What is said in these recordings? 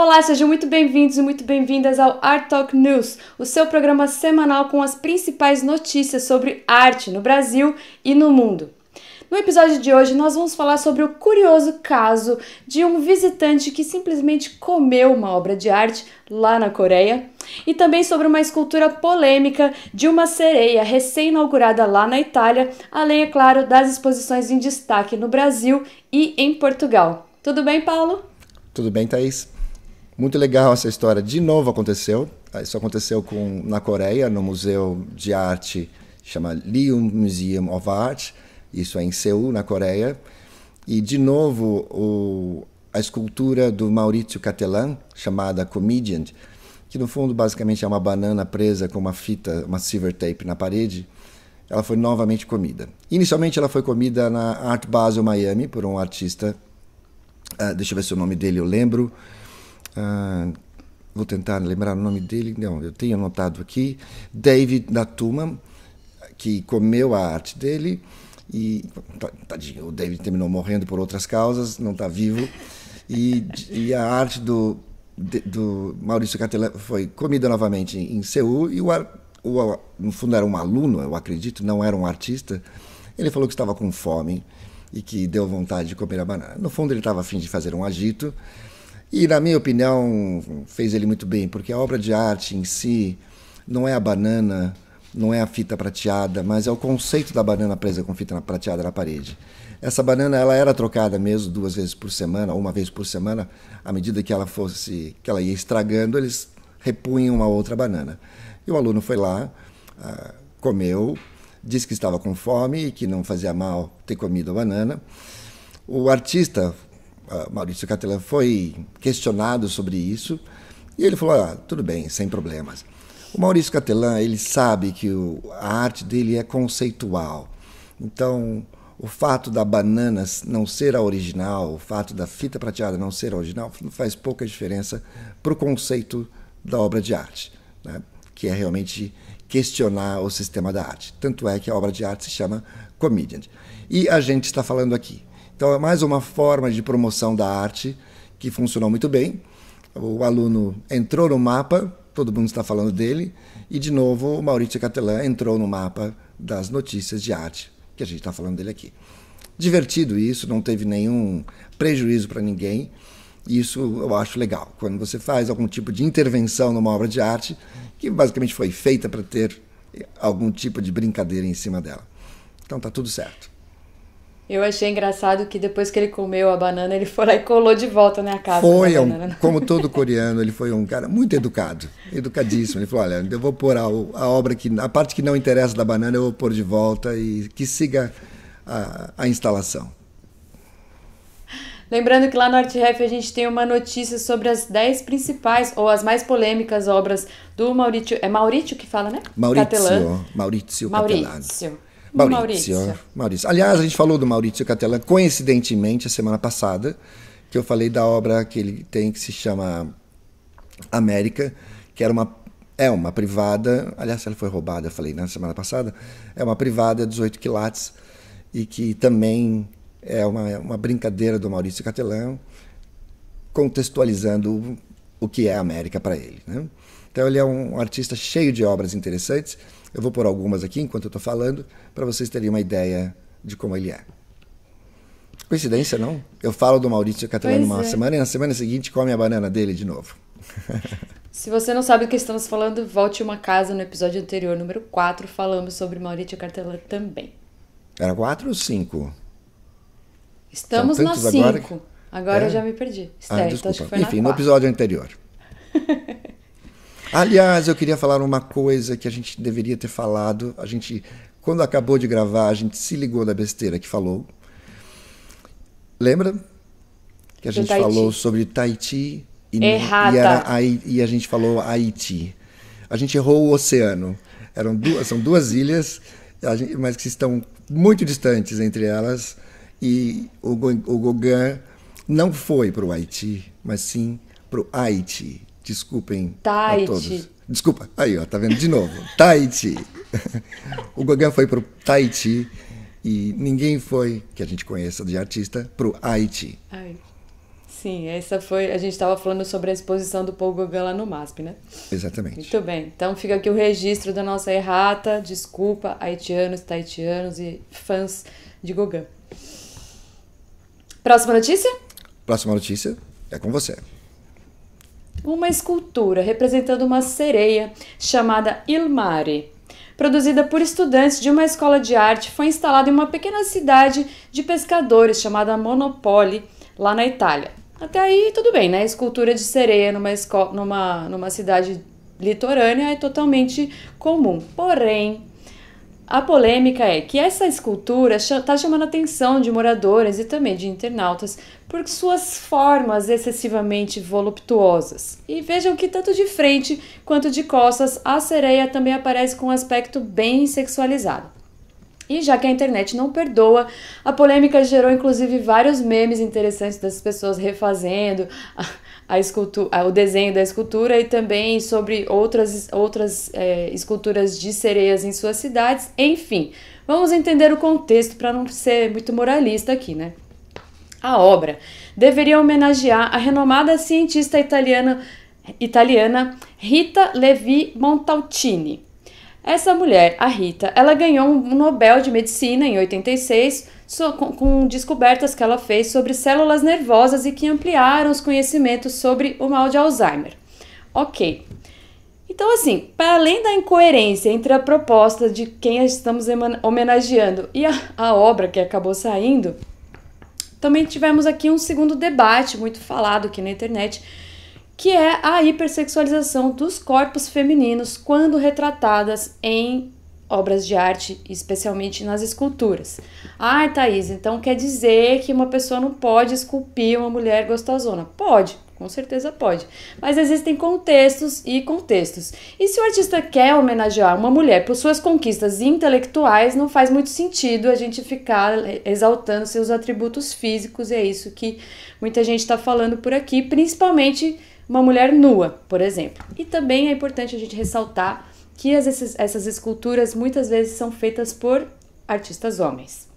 Olá, sejam muito bem-vindos e muito bem-vindas ao Art Talk News, o seu programa semanal com as principais notícias sobre arte no Brasil e no mundo. No episódio de hoje, nós vamos falar sobre o curioso caso de um visitante que simplesmente comeu uma obra de arte lá na Coreia e também sobre uma escultura polêmica de uma sereia recém-inaugurada lá na Itália, além, é claro, das exposições em destaque no Brasil e em Portugal. Tudo bem, Paulo? Tudo bem, Thaís. Muito legal essa história. De novo aconteceu. Ah, isso aconteceu com, na Coreia, no Museu de Arte, chama Liu Museum of Art. Isso é em Seul, na Coreia. E, de novo, o, a escultura do Maurício Catelan, chamada Comedian, que, no fundo, basicamente é uma banana presa com uma fita, uma silver tape na parede, ela foi novamente comida. Inicialmente, ela foi comida na Art Basel, Miami, por um artista, uh, deixa eu ver se o nome dele eu lembro, ah, vou tentar lembrar o nome dele, não, eu tenho anotado aqui, David Natuma, que comeu a arte dele, e tadinho, o David terminou morrendo por outras causas, não está vivo, e, e, a arte do, do Maurício Catelan foi comida novamente em Seul, e o, o, no fundo era um aluno, eu acredito, não era um artista, ele falou que estava com fome e que deu vontade de comer a banana. No fundo, ele estava afim de fazer um agito, e, na minha opinião, fez ele muito bem, porque a obra de arte em si não é a banana, não é a fita prateada, mas é o conceito da banana presa com fita prateada na parede. Essa banana ela era trocada mesmo duas vezes por semana, ou uma vez por semana, à medida que ela fosse, que ela ia estragando, eles repunham uma outra banana. E o aluno foi lá, ah, comeu, disse que estava com fome e que não fazia mal ter comido a banana. O artista ah, Maurício Cattelan foi questionado sobre isso e ele falou: ah, tudo bem, sem problemas. O Maurício Cattelan ele sabe que o, a arte dele é conceitual. Então, o fato da banana não ser a original, o fato da fita prateada não ser a original, faz pouca diferença para o conceito da obra de arte, né? que é realmente questionar o sistema da arte. Tanto é que a obra de arte se chama Comedian. E a gente está falando aqui então é mais uma forma de promoção da arte que funcionou muito bem. O aluno entrou no mapa, todo mundo está falando dele, e de novo o Maurício Catelã entrou no mapa das notícias de arte, que a gente está falando dele aqui. Divertido isso, não teve nenhum prejuízo para ninguém. Isso eu acho legal. Quando você faz algum tipo de intervenção numa obra de arte, que basicamente foi feita para ter algum tipo de brincadeira em cima dela. Então tá tudo certo. Eu achei engraçado que depois que ele comeu a banana, ele foi lá e colou de volta na né, casa. Foi, um, né? como todo coreano, ele foi um cara muito educado, educadíssimo. Ele falou: olha, eu vou pôr a, a, obra que. a parte que não interessa da banana, eu vou pôr de volta e que siga a, a instalação. Lembrando que lá no ArteRef a gente tem uma notícia sobre as 10 principais ou as mais polêmicas obras do Maurício. É Maurício que fala, né? Maurício. Catelã. Maurício Maurício. Catelano. Maurício. Maurício. Maurício. Aliás, a gente falou do Maurício Cattelan coincidentemente a semana passada, que eu falei da obra que ele tem que se chama América, que era uma é uma privada, aliás, ela foi roubada, eu falei na semana passada, é uma privada 18 quilates e que também é uma, é uma brincadeira do Maurício Cattelan contextualizando o que é a América para ele. Né? Então ele é um artista cheio de obras interessantes eu vou pôr algumas aqui enquanto eu estou falando, para vocês terem uma ideia de como ele é. Coincidência, não? Eu falo do Maurício Catalano uma é. semana e na semana seguinte come a banana dele de novo. Se você não sabe do que estamos falando, volte uma casa no episódio anterior, número 4, falamos sobre Maurício Catalano também. Era 4 ou 5? Estamos na 5. Agora, agora é? eu já me perdi. Esther, ah, então acho que foi Enfim, no episódio anterior. Aliás, eu queria falar uma coisa que a gente deveria ter falado. A gente, quando acabou de gravar, a gente se ligou da besteira que falou. Lembra? Que a gente falou sobre Tahiti e, E, e a gente falou Haiti. A gente errou o oceano. Eram duas, são duas ilhas, mas que estão muito distantes entre elas. E o, o Gauguin não foi para o Haiti, mas sim para o Haiti. Desculpem a todos. Desculpa. Aí, ó, tá vendo de novo. Tahiti. o Gauguin foi pro Tahiti e ninguém foi, que a gente conheça de artista, pro Haiti. Ai. Sim, essa foi. A gente estava falando sobre a exposição do Paul Gauguin lá no MASP, né? Exatamente. Muito bem. Então fica aqui o registro da nossa errata. Desculpa, haitianos, taitianos e fãs de Gauguin. Próxima notícia? Próxima notícia é com você uma escultura representando uma sereia chamada Mare. Produzida por estudantes de uma escola de arte, foi instalada em uma pequena cidade de pescadores chamada Monopoli, lá na Itália. Até aí tudo bem, né? Escultura de sereia numa, numa, numa cidade litorânea é totalmente comum. Porém, a polêmica é que essa escultura está chamando a atenção de moradores e também de internautas por suas formas excessivamente voluptuosas. E vejam que tanto de frente quanto de costas a sereia também aparece com um aspecto bem sexualizado. E já que a internet não perdoa, a polêmica gerou inclusive vários memes interessantes das pessoas refazendo a escultura, o desenho da escultura e também sobre outras, outras é, esculturas de sereias em suas cidades. Enfim, vamos entender o contexto para não ser muito moralista aqui, né? A obra deveria homenagear a renomada cientista italiana, italiana Rita Levi Montalcini essa mulher, a Rita, ela ganhou um Nobel de Medicina em 86 so, com, com descobertas que ela fez sobre células nervosas e que ampliaram os conhecimentos sobre o mal de Alzheimer. Ok. Então, assim, para além da incoerência entre a proposta de quem estamos homenageando e a, a obra que acabou saindo, também tivemos aqui um segundo debate muito falado aqui na internet que é a hipersexualização dos corpos femininos quando retratadas em obras de arte, especialmente nas esculturas. Ah, Thaís, então quer dizer que uma pessoa não pode esculpir uma mulher gostosona? Pode, com certeza pode. Mas existem contextos e contextos. E se o artista quer homenagear uma mulher por suas conquistas intelectuais, não faz muito sentido a gente ficar exaltando seus atributos físicos, e é isso que muita gente está falando por aqui, principalmente uma mulher nua, por exemplo. E também é importante a gente ressaltar que as, essas esculturas muitas vezes são feitas por artistas homens.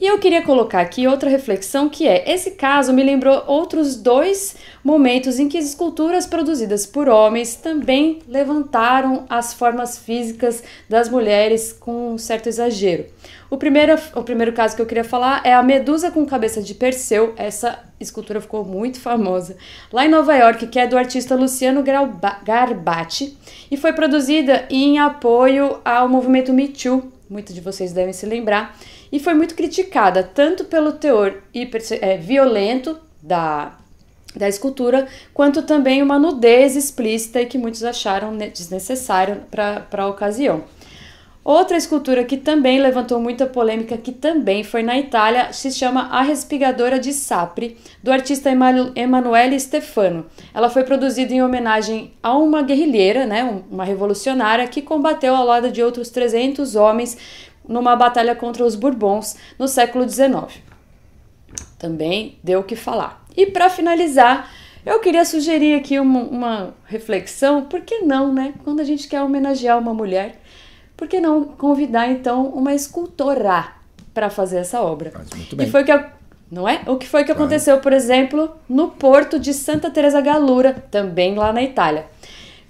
E eu queria colocar aqui outra reflexão que é: esse caso me lembrou outros dois momentos em que as esculturas produzidas por homens também levantaram as formas físicas das mulheres com um certo exagero. O primeiro, o primeiro caso que eu queria falar é a Medusa com cabeça de Perseu. Essa escultura ficou muito famosa lá em Nova York, que é do artista Luciano Garbati e foi produzida em apoio ao movimento Me Too. Muitos de vocês devem se lembrar e foi muito criticada tanto pelo teor hiper, é, violento da, da escultura, quanto também uma nudez explícita e que muitos acharam desnecessário para a ocasião. Outra escultura que também levantou muita polêmica, que também foi na Itália, se chama A Respigadora de Sapri, do artista Emanuele Stefano. Ela foi produzida em homenagem a uma guerrilheira, né, uma revolucionária, que combateu ao lado de outros 300 homens numa batalha contra os Bourbons no século XIX. Também deu o que falar. E para finalizar, eu queria sugerir aqui uma, uma, reflexão, por que não, né? Quando a gente quer homenagear uma mulher, por que não convidar então uma escultora para fazer essa obra? Faz muito bem. E foi que não é? O que foi que claro. aconteceu, por exemplo, no porto de Santa Teresa Galura, também lá na Itália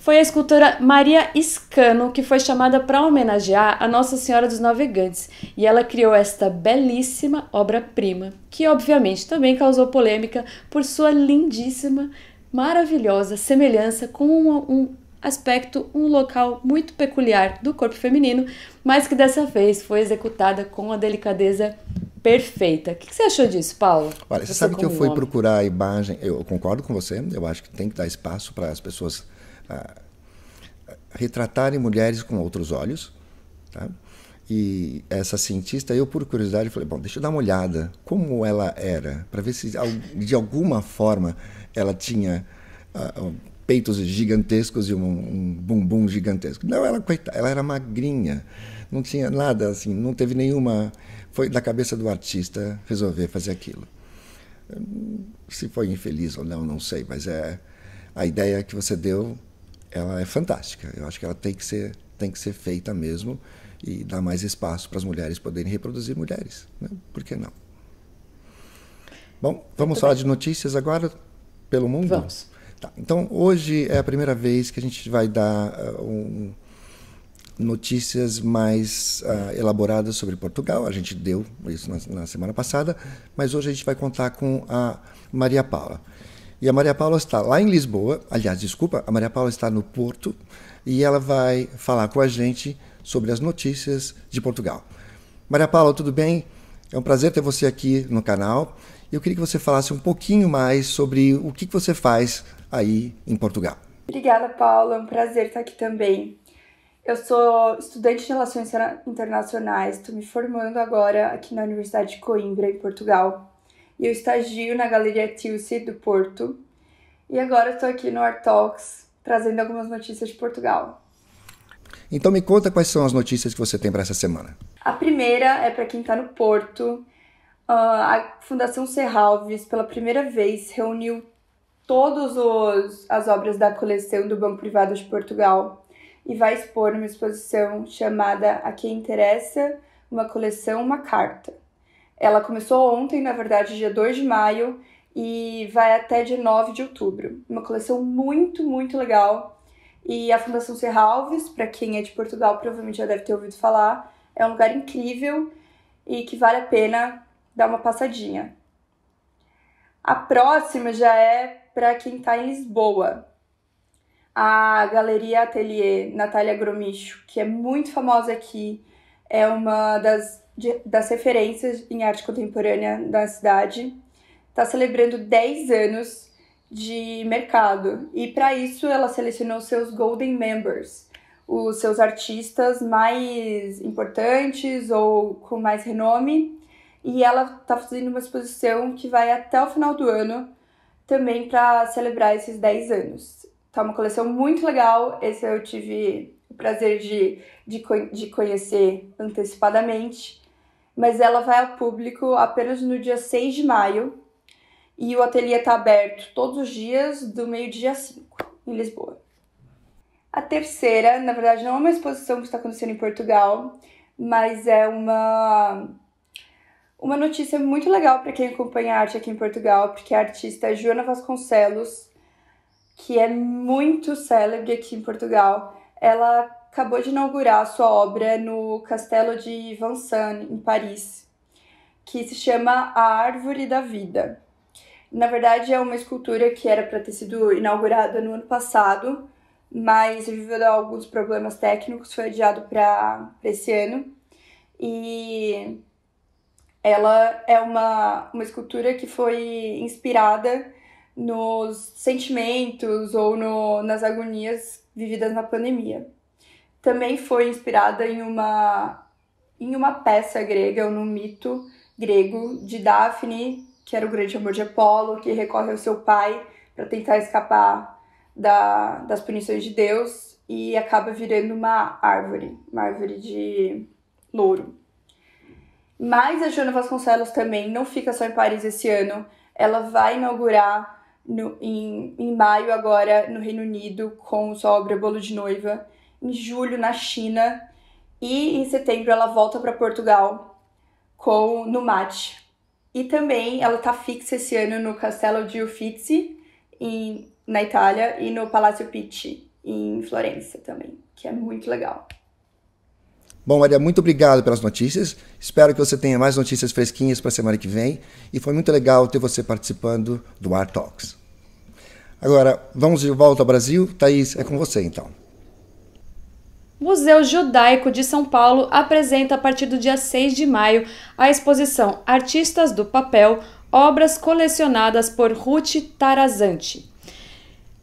foi a escultora Maria Scano, que foi chamada para homenagear a Nossa Senhora dos Navegantes, e ela criou esta belíssima obra-prima, que obviamente também causou polêmica por sua lindíssima, maravilhosa semelhança com um, um aspecto, um local muito peculiar do corpo feminino, mas que dessa vez foi executada com a delicadeza perfeita. O que você achou disso, Paulo? Olha, você, você sabe que eu fui homem. procurar a imagem, eu concordo com você, eu acho que tem que dar espaço para as pessoas a, retratarem mulheres com outros olhos. Tá? E essa cientista, eu por curiosidade falei, bom, deixa eu dar uma olhada como ela era, para ver se de alguma forma ela tinha uh, peitos gigantescos e um, um, bumbum gigantesco. Não, ela coitada, ela era magrinha, não tinha nada assim, não teve nenhuma, foi da cabeça do artista resolver fazer aquilo. Hum, se foi infeliz ou não, não sei, mas é a ideia que você deu ela é fantástica. Eu acho que ela tem que ser, tem que ser feita mesmo e dar mais espaço para as mulheres poderem reproduzir mulheres. Né? Por que não? Bom, vamos falar de notícias agora pelo mundo? Vamos. Tá, então, hoje é a primeira vez que a gente vai dar uh, um, notícias mais uh, elaboradas sobre Portugal. A gente deu isso na, na semana passada, mas hoje a gente vai contar com a Maria Paula. E a Maria Paula está lá em Lisboa, aliás, desculpa, a Maria Paula está no Porto e ela vai falar com a gente sobre as notícias de Portugal. Maria Paula, tudo bem? É um prazer ter você aqui no canal. Eu queria que você falasse um pouquinho mais sobre o que você faz aí em Portugal. Obrigada, Paula. É um prazer estar aqui também. Eu sou estudante de Relações Internacionais, estou me formando agora aqui na Universidade de Coimbra, em Portugal e eu estagio na Galeria Tilce do Porto. E agora estou aqui no Art Talks trazendo algumas notícias de Portugal. Então me conta quais são as notícias que você tem para essa semana. A primeira é para quem está no Porto. Uh, a Fundação Serralves, pela primeira vez, reuniu todas as obras da coleção do Banco Privado de Portugal e vai expor uma exposição chamada A Quem Interessa, uma coleção, uma carta. Ela começou ontem, na verdade, dia 2 de maio, e vai até dia 9 de outubro. Uma coleção muito, muito legal. E a Fundação Serralves, para quem é de Portugal, provavelmente já deve ter ouvido falar, é um lugar incrível e que vale a pena dar uma passadinha. A próxima já é para quem está em Lisboa. A Galeria Atelier Natália Gromicho, que é muito famosa aqui, é uma das de, das referências em arte contemporânea da cidade, está celebrando 10 anos de mercado e, para isso, ela selecionou seus Golden Members, os seus artistas mais importantes ou com mais renome, e ela está fazendo uma exposição que vai até o final do ano também para celebrar esses 10 anos. Tá uma coleção muito legal, esse eu tive o prazer de, de, de conhecer antecipadamente mas ela vai ao público apenas no dia 6 de maio e o ateliê está aberto todos os dias do meio-dia 5, em Lisboa. A terceira, na verdade, não é uma exposição que está acontecendo em Portugal, mas é uma, uma notícia muito legal para quem acompanha arte aqui em Portugal, porque a artista é Joana Vasconcelos, que é muito célebre aqui em Portugal, ela acabou de inaugurar sua obra no Castelo de Vincennes, em Paris, que se chama A Árvore da Vida. Na verdade, é uma escultura que era para ter sido inaugurada no ano passado, mas devido a alguns problemas técnicos foi adiado para esse ano. E ela é uma, uma escultura que foi inspirada nos sentimentos ou no, nas agonias vividas na pandemia também foi inspirada em uma, em uma peça grega, ou num mito grego de Daphne, que era o grande amor de Apolo, que recorre ao seu pai para tentar escapar da, das punições de Deus e acaba virando uma árvore, uma árvore de louro. Mas a Joana Vasconcelos também não fica só em Paris esse ano, ela vai inaugurar no, em, em maio agora no Reino Unido com sua obra Bolo de Noiva, em julho na China e em setembro ela volta para Portugal com no Mate. E também ela tá fixa esse ano no Castelo de Uffizi em, na Itália e no Palácio Pitti em Florença também, que é muito legal. Bom, Maria, muito obrigado pelas notícias. Espero que você tenha mais notícias fresquinhas para a semana que vem. E foi muito legal ter você participando do Art Talks. Agora, vamos de volta ao Brasil. Thaís, é com você então. Museu Judaico de São Paulo apresenta a partir do dia 6 de maio a exposição Artistas do Papel, obras colecionadas por Ruth Tarazante.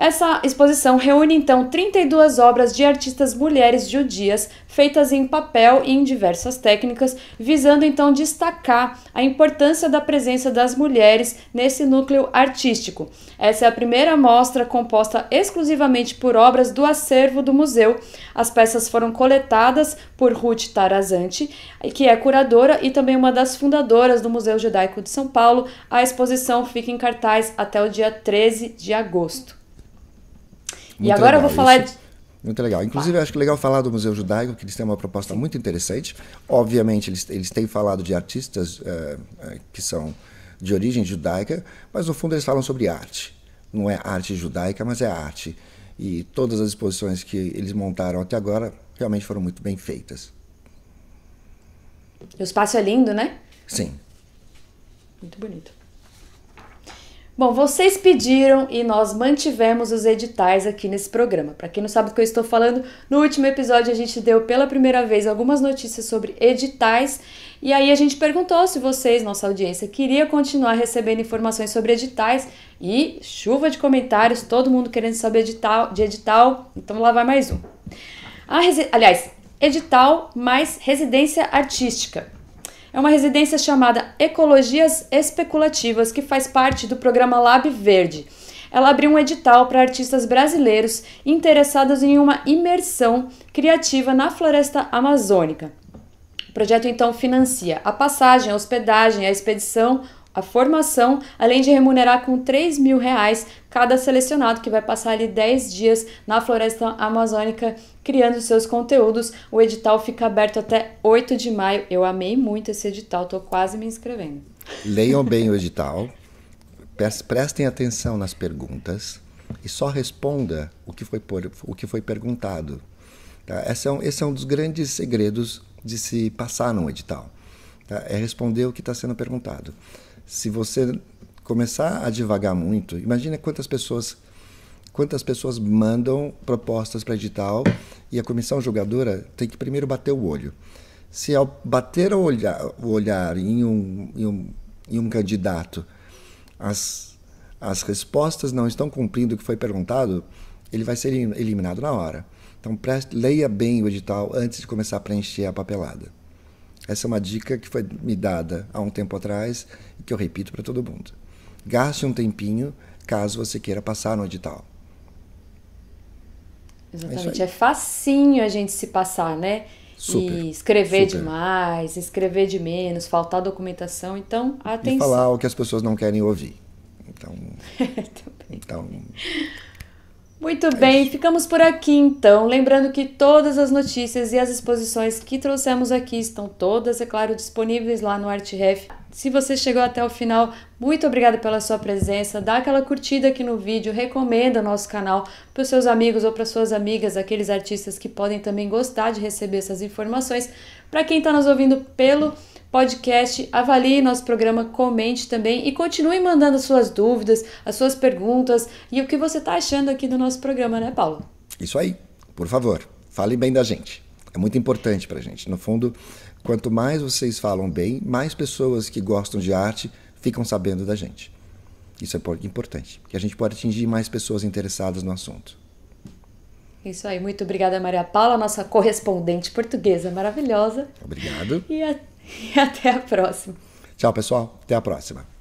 Essa exposição reúne então 32 obras de artistas mulheres judias feitas em papel e em diversas técnicas, visando então destacar a importância da presença das mulheres nesse núcleo artístico. Essa é a primeira mostra composta exclusivamente por obras do acervo do museu. As peças foram coletadas por Ruth Tarazante, que é curadora e também uma das fundadoras do Museu Judaico de São Paulo. A exposição fica em cartaz até o dia 13 de agosto. Muito e agora legal. eu vou falar. Isso, muito legal. Inclusive, acho que é legal falar do Museu Judaico, que eles têm uma proposta muito interessante. Obviamente, eles, eles têm falado de artistas uh, que são de origem judaica, mas no fundo eles falam sobre arte. Não é arte judaica, mas é arte. E todas as exposições que eles montaram até agora realmente foram muito bem feitas. O espaço é lindo, né? Sim. Muito bonito. Bom, vocês pediram e nós mantivemos os editais aqui nesse programa. Para quem não sabe do que eu estou falando, no último episódio a gente deu pela primeira vez algumas notícias sobre editais e aí a gente perguntou se vocês, nossa audiência, queria continuar recebendo informações sobre editais e chuva de comentários, todo mundo querendo saber edital, de edital, então lá vai mais um. Aliás, edital mais residência artística. É uma residência chamada Ecologias Especulativas, que faz parte do programa Lab Verde. Ela abriu um edital para artistas brasileiros interessados em uma imersão criativa na floresta amazônica. O projeto então financia a passagem, a hospedagem, a expedição, a formação, além de remunerar com 3 mil reais cada selecionado, que vai passar ali 10 dias na floresta amazônica criando seus conteúdos. O edital fica aberto até 8 de maio. Eu amei muito esse edital, estou quase me inscrevendo. Leiam bem o edital, prestem atenção nas perguntas e só responda o que foi, por, o que foi perguntado. Tá? Esse, é um, esse é um dos grandes segredos de se passar num edital. Tá? É responder o que está sendo perguntado se você começar a devagar muito, imagina quantas pessoas quantas pessoas mandam propostas para edital e a comissão julgadora tem que primeiro bater o olho. Se ao bater o olhar, o olhar em, um, em, um, em um candidato as, as respostas não estão cumprindo o que foi perguntado, ele vai ser eliminado na hora. Então, preste, leia bem o edital antes de começar a preencher a papelada. Essa é uma dica que foi me dada há um tempo atrás e que eu repito para todo mundo. Gaste um tempinho caso você queira passar no edital. É Exatamente. É, é facinho a gente se passar, né? Super, e escrever super. demais, escrever de menos, faltar documentação. Então, atenção. E falar o que as pessoas não querem ouvir. Então, então muito é bem, ficamos por aqui então. Lembrando que todas as notícias e as exposições que trouxemos aqui estão todas, é claro, disponíveis lá no ArtRef. Se você chegou até o final, muito obrigada pela sua presença. Dá aquela curtida aqui no vídeo, recomenda o nosso canal para os seus amigos ou para suas amigas, aqueles artistas que podem também gostar de receber essas informações. Para quem está nos ouvindo pelo podcast, avalie nosso programa, comente também e continue mandando as suas dúvidas, as suas perguntas e o que você está achando aqui do nosso programa, né, Paulo? Isso aí, por favor, fale bem da gente. É muito importante para a gente. No fundo, quanto mais vocês falam bem, mais pessoas que gostam de arte ficam sabendo da gente. Isso é importante, porque a gente pode atingir mais pessoas interessadas no assunto. Isso aí, muito obrigada Maria Paula, nossa correspondente portuguesa maravilhosa. Obrigado. E a... E até a próxima. Tchau, pessoal. Até a próxima.